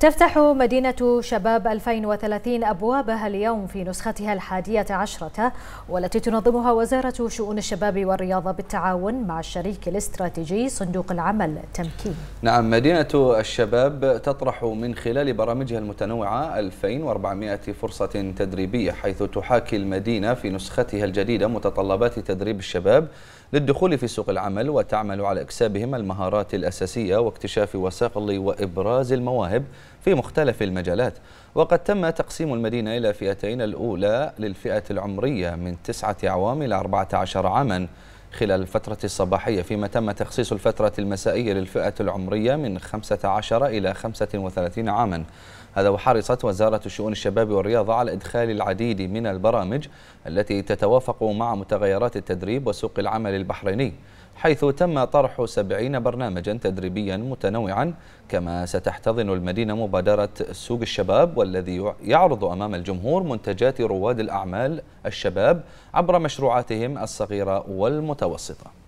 تفتح مدينة شباب 2030 أبوابها اليوم في نسختها الحادية عشرة والتي تنظمها وزارة شؤون الشباب والرياضة بالتعاون مع الشريك الاستراتيجي صندوق العمل تمكين نعم مدينة الشباب تطرح من خلال برامجها المتنوعة 2400 فرصة تدريبية حيث تحاكي المدينة في نسختها الجديدة متطلبات تدريب الشباب للدخول في سوق العمل وتعمل على إكسابهم المهارات الأساسية واكتشاف وسائل وإبراز المواهب في مختلف المجالات وقد تم تقسيم المدينة إلى فئتين الأولى للفئة العمرية من تسعة أعوام إلى 14 عاما خلال الفترة الصباحية فيما تم تخصيص الفترة المسائية للفئة العمرية من 15 إلى 35 عاما هذا وحرصت وزارة شؤون الشباب والرياضة على إدخال العديد من البرامج التي تتوافق مع متغيرات التدريب وسوق العمل البحريني حيث تم طرح 70 برنامجا تدريبيا متنوعا كما ستحتضن المدينة مبادرة سوق الشباب والذي يعرض أمام الجمهور منتجات رواد الأعمال الشباب عبر مشروعاتهم الصغيرة والمتوسطة